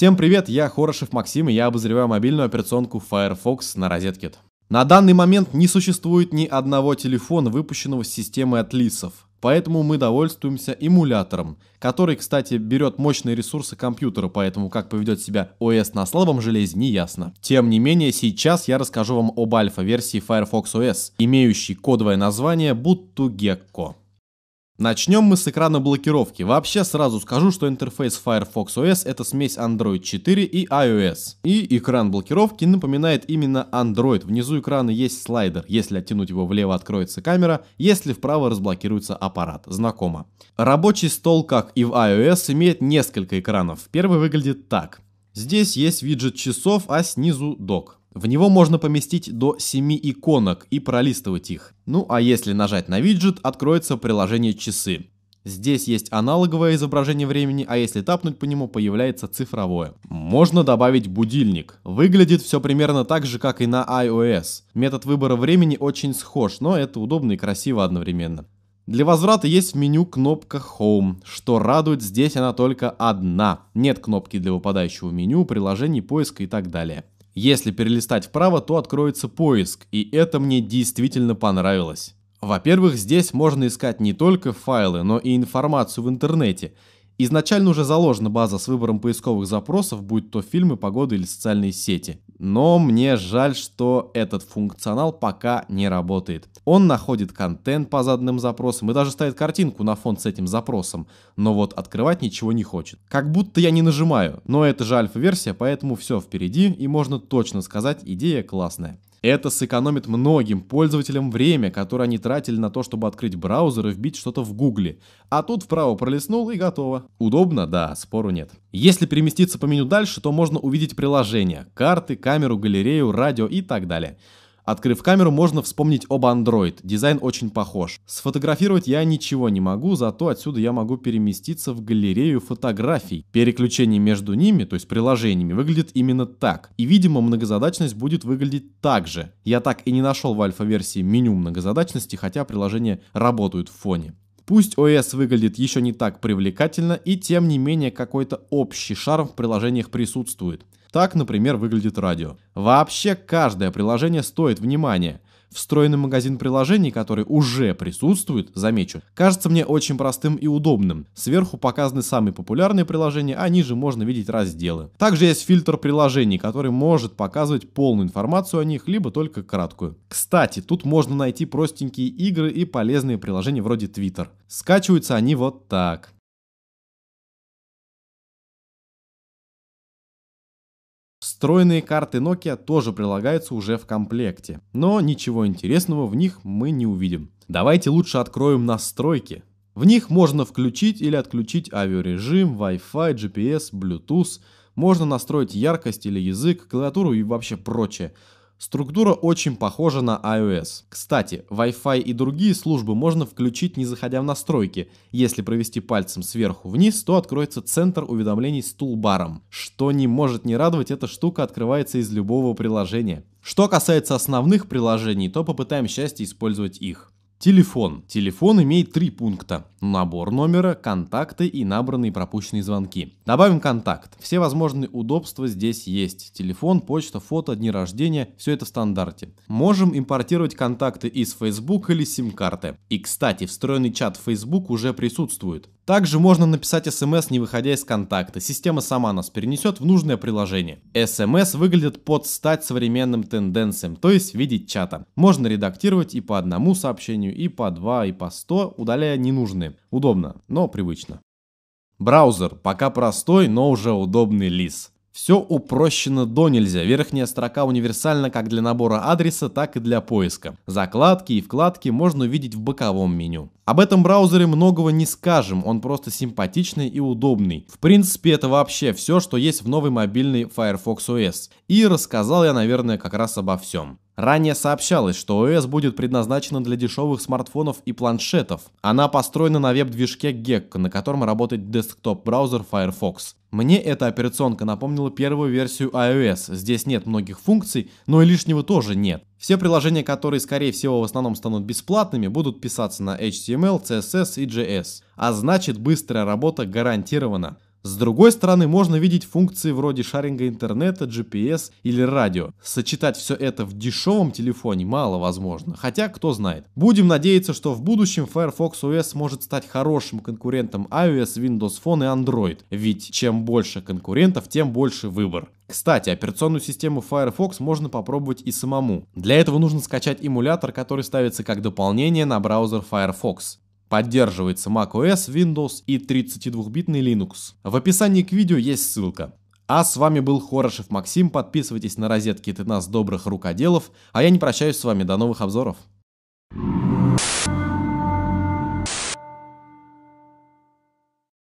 Всем привет, я Хорошев Максим, и я обозреваю мобильную операционку Firefox на Розеткит. На данный момент не существует ни одного телефона, выпущенного с системой атлисов, поэтому мы довольствуемся эмулятором, который, кстати, берет мощные ресурсы компьютера, поэтому как поведет себя ОС на слабом железе, не ясно. Тем не менее, сейчас я расскажу вам об альфа-версии Firefox OS, имеющей кодовое название Buttu Gecko. Начнем мы с экрана блокировки. Вообще сразу скажу, что интерфейс Firefox OS это смесь Android 4 и iOS. И экран блокировки напоминает именно Android. Внизу экрана есть слайдер. Если оттянуть его влево, откроется камера. Если вправо, разблокируется аппарат. Знакомо. Рабочий стол, как и в iOS, имеет несколько экранов. Первый выглядит так. Здесь есть виджет часов, а снизу док. В него можно поместить до 7 иконок и пролистывать их. Ну а если нажать на виджет, откроется приложение «Часы». Здесь есть аналоговое изображение времени, а если тапнуть по нему, появляется цифровое. Можно добавить будильник. Выглядит все примерно так же, как и на iOS. Метод выбора времени очень схож, но это удобно и красиво одновременно. Для возврата есть в меню кнопка Home. Что радует, здесь она только одна. Нет кнопки для выпадающего меню, приложений, поиска и так далее. Если перелистать вправо, то откроется поиск, и это мне действительно понравилось. Во-первых, здесь можно искать не только файлы, но и информацию в интернете – Изначально уже заложена база с выбором поисковых запросов, будь то фильмы, погода или социальные сети. Но мне жаль, что этот функционал пока не работает. Он находит контент по заданным запросам и даже ставит картинку на фон с этим запросом, но вот открывать ничего не хочет. Как будто я не нажимаю, но это же альфа-версия, поэтому все впереди и можно точно сказать, идея классная. Это сэкономит многим пользователям время, которое они тратили на то, чтобы открыть браузер и вбить что-то в гугле. А тут вправо пролистнул и готово. Удобно? Да, спору нет. Если переместиться по меню дальше, то можно увидеть приложения, карты, камеру, галерею, радио и так далее. Открыв камеру, можно вспомнить об Android. Дизайн очень похож. Сфотографировать я ничего не могу, зато отсюда я могу переместиться в галерею фотографий. Переключение между ними, то есть приложениями, выглядит именно так. И, видимо, многозадачность будет выглядеть так же. Я так и не нашел в альфа-версии меню многозадачности, хотя приложения работают в фоне. Пусть ОС выглядит еще не так привлекательно и тем не менее какой-то общий шарм в приложениях присутствует. Так, например, выглядит радио. Вообще каждое приложение стоит внимания – Встроенный магазин приложений, который уже присутствует, замечу, кажется мне очень простым и удобным. Сверху показаны самые популярные приложения, а ниже можно видеть разделы. Также есть фильтр приложений, который может показывать полную информацию о них, либо только краткую. Кстати, тут можно найти простенькие игры и полезные приложения вроде Twitter. Скачиваются они вот так. Встроенные карты Nokia тоже прилагаются уже в комплекте, но ничего интересного в них мы не увидим. Давайте лучше откроем настройки. В них можно включить или отключить авиарежим, Wi-Fi, GPS, Bluetooth. Можно настроить яркость или язык, клавиатуру и вообще прочее. Структура очень похожа на iOS. Кстати, Wi-Fi и другие службы можно включить, не заходя в настройки. Если провести пальцем сверху вниз, то откроется центр уведомлений с тулбаром. Что не может не радовать, эта штука открывается из любого приложения. Что касается основных приложений, то попытаем счастье использовать их. Телефон. Телефон имеет три пункта. Набор номера, контакты и набранные пропущенные звонки. Добавим контакт. Все возможные удобства здесь есть. Телефон, почта, фото, дни рождения. Все это в стандарте. Можем импортировать контакты из Facebook или сим-карты. И, кстати, встроенный чат в Facebook уже присутствует. Также можно написать смс, не выходя из контакта. Система сама нас перенесет в нужное приложение. СМС выглядит под стать современным тенденциям, то есть видеть виде чата. Можно редактировать и по одному сообщению, и по два, и по сто, удаляя ненужные. Удобно, но привычно. Браузер пока простой, но уже удобный лис. Все упрощено до нельзя. Верхняя строка универсальна как для набора адреса, так и для поиска. Закладки и вкладки можно увидеть в боковом меню. Об этом браузере многого не скажем, он просто симпатичный и удобный. В принципе, это вообще все, что есть в новой мобильной Firefox OS. И рассказал я, наверное, как раз обо всем. Ранее сообщалось, что ОС будет предназначена для дешевых смартфонов и планшетов. Она построена на веб-движке Gecko, на котором работает десктоп-браузер Firefox. Мне эта операционка напомнила первую версию iOS. Здесь нет многих функций, но и лишнего тоже нет. Все приложения, которые, скорее всего, в основном станут бесплатными, будут писаться на HTML, CSS и JS. А значит, быстрая работа гарантирована. С другой стороны, можно видеть функции вроде шаринга интернета, GPS или радио. Сочетать все это в дешевом телефоне мало возможно, хотя кто знает. Будем надеяться, что в будущем Firefox OS может стать хорошим конкурентом iOS, Windows Phone и Android, ведь чем больше конкурентов, тем больше выбор. Кстати, операционную систему Firefox можно попробовать и самому. Для этого нужно скачать эмулятор, который ставится как дополнение на браузер Firefox. Поддерживается macOS, Windows и 32-битный Linux. В описании к видео есть ссылка. А с вами был Хорошев Максим, подписывайтесь на розетки от нас добрых рукоделов, а я не прощаюсь с вами, до новых обзоров.